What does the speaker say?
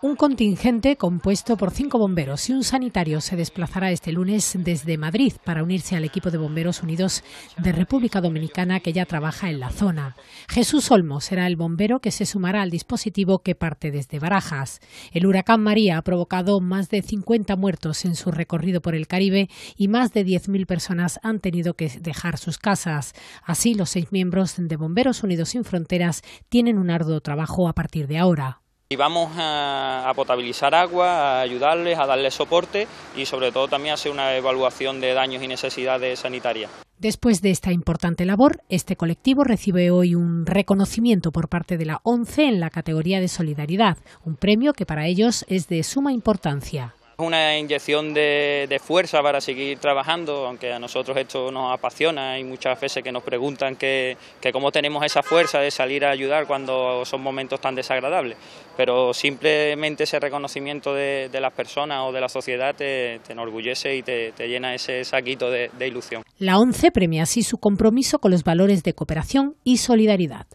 Un contingente compuesto por cinco bomberos y un sanitario se desplazará este lunes desde Madrid para unirse al equipo de bomberos unidos de República Dominicana que ya trabaja en la zona. Jesús Olmo será el bombero que se sumará al dispositivo que parte desde Barajas. El huracán María ha provocado más de 50 muertos en su recorrido por el Caribe y más de 10.000 personas han tenido que dejar sus casas. Así, los seis miembros de Bomberos Unidos sin Fronteras tienen un arduo trabajo a partir de ahora. Y vamos a, potabilizar agua, a ayudarles, a darles soporte y sobre todo también hacer una evaluación de daños y necesidades sanitarias. Después de esta importante labor, este colectivo recibe hoy un reconocimiento por parte de la ONCE en la categoría de solidaridad, un premio que para ellos es de suma importancia. Es una inyección de, fuerza para seguir trabajando, aunque a nosotros esto nos apasiona. Hay muchas veces que nos preguntan que, cómo tenemos esa fuerza de salir a ayudar cuando son momentos tan desagradables. Pero simplemente ese reconocimiento de, las personas o de la sociedad te, enorgullece y te, llena ese saquito de ilusión. La ONCE premia así su compromiso con los valores de cooperación y solidaridad.